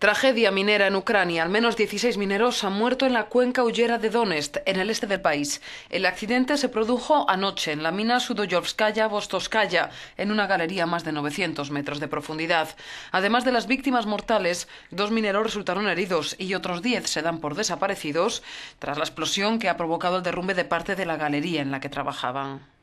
Tragedia minera en Ucrania. Al menos 16 mineros han muerto en la cuenca huyera de Donetsk, en el este del país. El accidente se produjo anoche en la mina Sudoyovskaya-Vostoskaya, en una galería a más de 900 metros de profundidad. Además de las víctimas mortales, dos mineros resultaron heridos y otros 10 se dan por desaparecidos tras la explosión que ha provocado el derrumbe de parte de la galería en la que trabajaban.